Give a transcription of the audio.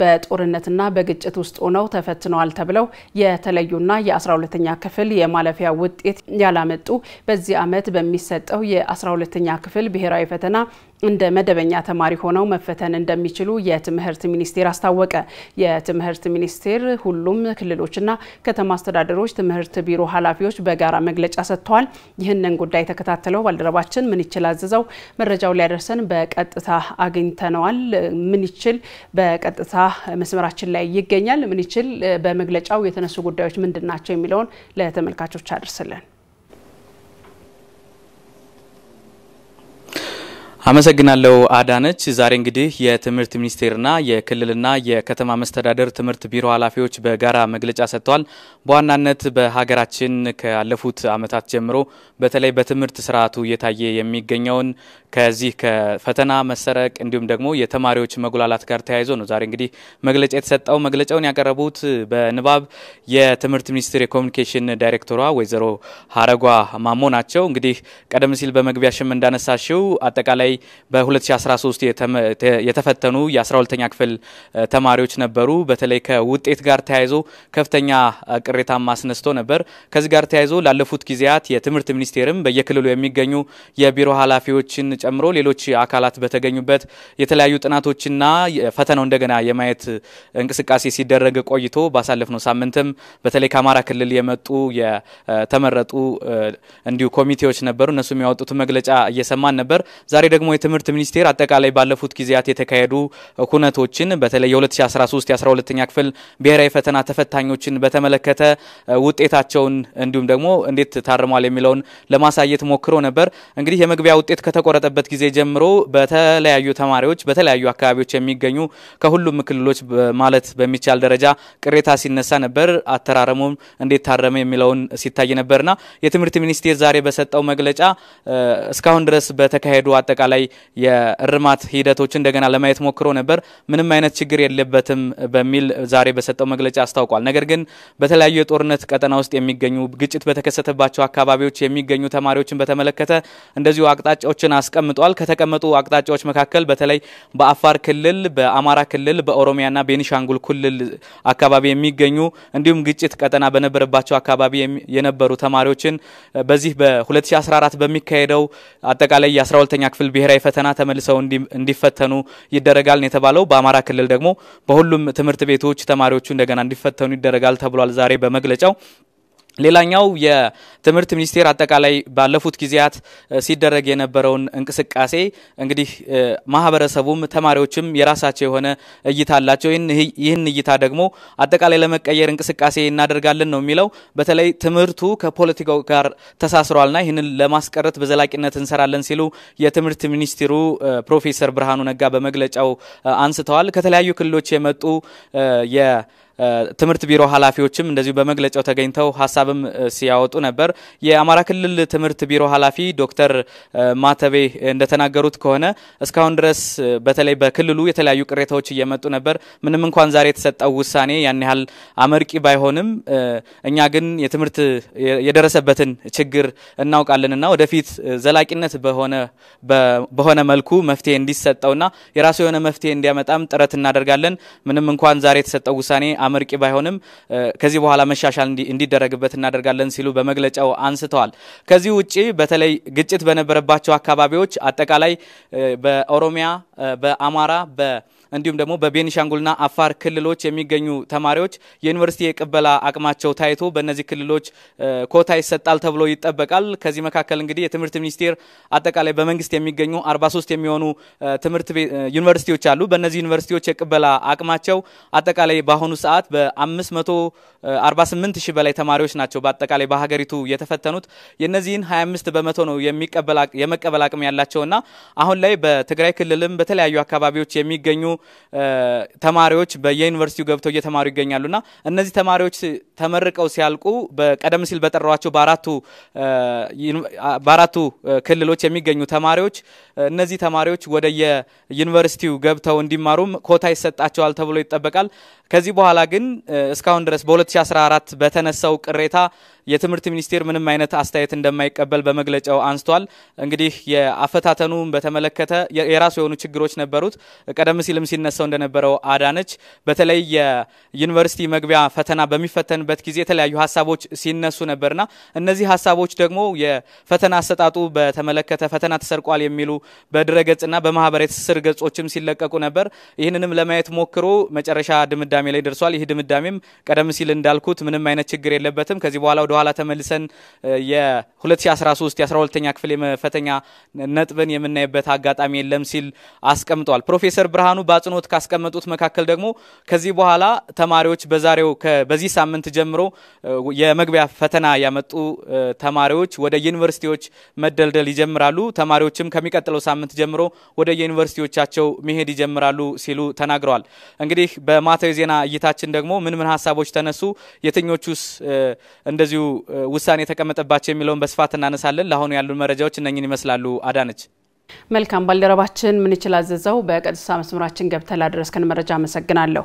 በጦርነትና በግጭት ውስጥ ሆነው ተፈትነዋል ተብለው የተለዩና የ12ተኛ ክፍል የማለፊያ ውጤት ያላመጡ በዚህ ዓመት በሚሰጠው የ12ተኛ ክፍል ብሔራዊ ፈተና እንደ መደበኛ ተማሪ ሆነው መፈተን እንደሚችሉ የትምህርት ሚኒስቴር አስታወቀ። የትምህርት ሚኒስቴር ሁሉም ክልሎችና ከተማ አስተዳደሮች ትምህርት ቢሮ ኃላፊዎች በጋራ መግለጫ ሰጥተዋል። ይህንን ጉዳይ ተከታትለው ባልደረባችን ምንችል አዘዘው መረጃው ሊያደርሰን በቀጥታ አግኝተነዋል። ምንችል በቀጥታ መስመራችን ላይ ይገኛል። ምንችል፣ በመግለጫው የተነሱ ጉዳዮች ምንድን ናቸው የሚለውን ለተመልካቾች አድርስልን። አመሰግናለሁ አዳነች። ዛሬ እንግዲህ የትምህርት ሚኒስቴርና የክልልና የከተማ መስተዳደር ትምህርት ቢሮ ኃላፊዎች በጋራ መግለጫ ሰጥተዋል። በዋናነት በሀገራችን ካለፉት ዓመታት ጀምሮ በተለይ በትምህርት ስርዓቱ እየታየ የሚገኘውን ከዚህ ከፈተና መሰረቅ እንዲሁም ደግሞ የተማሪዎች መጉላላት ጋር ተያይዞ ነው ዛሬ እንግዲህ መግለጫ የተሰጠው። መግለጫውን ያቀረቡት በንባብ የትምህርት ሚኒስቴር የኮሚኒኬሽን ዳይሬክተሯ ወይዘሮ ሀረጓ ማሞ ናቸው። እንግዲህ ቀደም ሲል በመግቢያ ሽም እንዳነሳሽው አጠቃላይ በተለይ በ2013 የተፈተኑ የ12ተኛ ክፍል ተማሪዎች ነበሩ። በተለይ ከውጤት ጋር ተያይዞ ከፍተኛ ቅሬታ ማስነስቶ ነበር። ከዚህ ጋር ተያይዞ ላለፉት ጊዜያት የትምህርት ሚኒስቴርም በየክልሉ የሚገኙ የቢሮ ኃላፊዎችን ጨምሮ ሌሎች አካላት በተገኙበት የተለያዩ ጥናቶችና ፈተናው እንደገና የማየት እንቅስቃሴ ሲደረግ ቆይቶ ባሳለፍነው ሳምንትም በተለይ ከአማራ ክልል የመጡ የተመረጡ እንዲሁ ኮሚቴዎች ነበሩ። እነሱ የሚያወጡት መግለጫ እየሰማን ነበር። ዛሬ ደግሞ የትምህርት ሚኒስቴር አጠቃላይ ባለፉት ጊዜያት የተካሄዱ ኩነቶችን በተለይ የ2013 የ12ኛ ክፍል ብሔራዊ ፈተና ተፈታኞችን በተመለከተ ውጤታቸውን እንዲሁም ደግሞ እንዴት ታርሟል የሚለውን ለማሳየት ሞክሮ ነበር። እንግዲህ የመግቢያ ውጤት ከተቆረጠበት ጊዜ ጀምሮ በተለያዩ ተማሪዎች በተለያዩ አካባቢዎች የሚገኙ ከሁሉም ክልሎች ማለት በሚቻል ደረጃ ቅሬታ ሲነሳ ነበር። አተራረሙም እንዴት ታረመ የሚለውን ሲታይ ነበርና የትምህርት ሚኒስቴር ዛሬ በሰጠው መግለጫ እስካሁን ድረስ በተካሄዱ አጠቃላይ አጠቃላይ የእርማት ሂደቶች እንደገና ለማየት ሞክሮ ነበር። ምንም አይነት ችግር የለበትም በሚል ዛሬ በሰጠው መግለጫ አስታውቋል። ነገር ግን በተለያዩ የጦርነት ቀጠና ውስጥ የሚገኙ ግጭት በተከሰተባቸው አካባቢዎች የሚገኙ ተማሪዎችን በተመለከተ እንደዚሁ አቅጣጫዎችን አስቀምጧል። ከተቀመጡ አቅጣጫዎች መካከል በተለይ በአፋር ክልል፣ በአማራ ክልል፣ በኦሮሚያና ቤኒሻንጉል ክልል አካባቢ የሚገኙ እንዲሁም ግጭት ቀጠና በነበረባቸው አካባቢ የነበሩ ተማሪዎችን በዚህ በ2014 በሚካሄደው አጠቃላይ የ12ኛ ክፍል ብሔራዊ ፈተና ተመልሰው እንዲፈተኑ ይደረጋል የተባለው። በአማራ ክልል ደግሞ በሁሉም ትምህርት ቤቶች ተማሪዎቹ እንደገና እንዲፈተኑ ይደረጋል ተብሏል ዛሬ በመግለጫው ሌላኛው የትምህርት ሚኒስቴር አጠቃላይ ባለፉት ጊዜያት ሲደረግ የነበረውን እንቅስቃሴ እንግዲህ ማህበረሰቡም ተማሪዎችም የራሳቸው የሆነ እይታ አላቸው። ይህን እይታ ደግሞ አጠቃላይ ለመቀየር እንቅስቃሴ እናደርጋለን ነው የሚለው። በተለይ ትምህርቱ ከፖለቲካው ጋር ተሳስሯልና ይህንን ለማስቀረት በዘላቂነት እንሰራለን ሲሉ የትምህርት ሚኒስትሩ ፕሮፌሰር ብርሃኑ ነጋ በመግለጫው አንስተዋል። ከተለያዩ ክልሎች የመጡ ትምህርት ቢሮ ኃላፊዎችም እንደዚሁ በመግለጫው ተገኝተው ሀሳብም ሲያወጡ ነበር። የአማራ ክልል ትምህርት ቢሮ ኃላፊ ዶክተር ማተቤ እንደተናገሩት ከሆነ እስካሁን ድረስ በተለይ በክልሉ የተለያዩ ቅሬታዎች እየመጡ ነበር። ምንም እንኳን ዛሬ የተሰጠው ውሳኔ ያን ያህል አመርቂ ባይሆንም እኛ ግን የትምህርት የደረሰበትን ችግር እናውቃለንና ወደፊት ዘላቂነት በሆነ መልኩ መፍትሄ እንዲሰጠውና የራሱ የሆነ መፍትሄ እንዲያመጣም ጥረት እናደርጋለን። ምንም እንኳን ዛሬ የተሰጠው ውሳኔ አመርቂ ባይሆንም ከዚህ በኋላ መሻሻል እንዲደረግበት እናደርጋለን ሲሉ በመግለጫው አንስተዋል። ከዚህ ውጭ በተለይ ግጭት በነበረባቸው አካባቢዎች አጠቃላይ በኦሮሚያ፣ በአማራ፣ በ እንዲሁም ደግሞ በቤኒሻንጉልና አፋር ክልሎች የሚገኙ ተማሪዎች የዩኒቨርሲቲ የቅበላ አቅማቸው ታይቶ በእነዚህ ክልሎች ኮታ ይሰጣል ተብሎ ይጠበቃል። ከዚህ መካከል እንግዲህ የትምህርት ሚኒስቴር አጠቃላይ በመንግስት የሚገኙ 43 የሚሆኑ ትምህርት ዩኒቨርሲቲዎች አሉ። በእነዚህ ዩኒቨርሲቲዎች የቅበላ አቅማቸው አጠቃላይ በአሁኑ ሰዓት በ548 ሺህ በላይ ተማሪዎች ናቸው በአጠቃላይ በሀገሪቱ የተፈተኑት። የእነዚህን 25 በመቶ ነው የመቀበል አቅም ያላቸውና አሁን ላይ በትግራይ ክልልም በተለያዩ አካባቢዎች የሚገኙ ተማሪዎች በየዩኒቨርሲቲው ገብተው እየተማሩ ይገኛሉና እነዚህ ተማሪዎች ተመርቀው ሲያልቁ በቀደም ሲል በጠሯቸው በአራቱ ክልሎች የሚገኙ ተማሪዎች እነዚህ ተማሪዎች ወደ የዩኒቨርሲቲው ገብተው እንዲማሩም ኮታ ይሰጣቸዋል ተብሎ ይጠበቃል። ከዚህ በኋላ ግን እስካሁን ድረስ በ2014 በተነሳው ቅሬታ የትምህርት ሚኒስቴር ምንም አይነት አስተያየት እንደማይቀበል በመግለጫው አንስቷል። እንግዲህ የአፈታተኑን በተመለከተ የራሱ የሆኑ ችግሮች ነበሩት። ቀደም ሲልም ሲነሳው እንደነበረው አዳነች በተለይ የዩኒቨርሲቲ መግቢያ ፈተና በሚፈተንበት ጊዜ የተለያዩ ሀሳቦች ሲነሱ ነበርና እነዚህ ሀሳቦች ደግሞ የፈተና አሰጣጡ በተመለከተ ፈተና ተሰርቋል የሚሉ በድረገጽና በማህበራዊ ትስስር ገጾችም ሲለቀቁ ነበር። ይህንንም ለማየት ሞክሮ መጨረሻ ድምዳሜ ላይ ደርሷል። ይህ ድምዳሜም ቀደም ሲል እንዳልኩት ምንም አይነት ችግር የለበትም። ከዚህ በኋላ ወደ ኋላ ተመልሰን የ2013 የ12ኛ ክፍል የመፈተኛ ነጥብን የምናይበት አጋጣሚ የለም ሲል አስቀምጧል። ፕሮፌሰር ብርሃኑ በአጽንኦት ካስቀመጡት መካከል ደግሞ ከዚህ በኋላ ተማሪዎች በዛሬው በዚህ ሳምንት ጀምሮ የመግቢያ ፈተና ያመጡ ተማሪዎች ወደ ዩኒቨርሲቲዎች መደልደል ይጀምራሉ። ተማሪዎችም ከሚቀጥለው ሳምንት ጀምሮ ወደ ዩኒቨርሲቲዎቻቸው መሄድ ይጀምራሉ ሲሉ ተናግረዋል። እንግዲህ በማታዊ ዜና እይታችን ደግሞ ምን ምን ሀሳቦች ተነሱ፣ የትኞቹስ እንደዚሁ ውሳኔ የተቀመጠባቸው የሚለውን በስፋት እናነሳለን። ለአሁኑ ያሉን መረጃዎች እነኝን ይመስላሉ። አዳነች መልካም ባልደረባችን ምንችል አዘዘው በቀጥታ መስመራችን ገብተህ ላደረስከን መረጃ አመሰግናለሁ።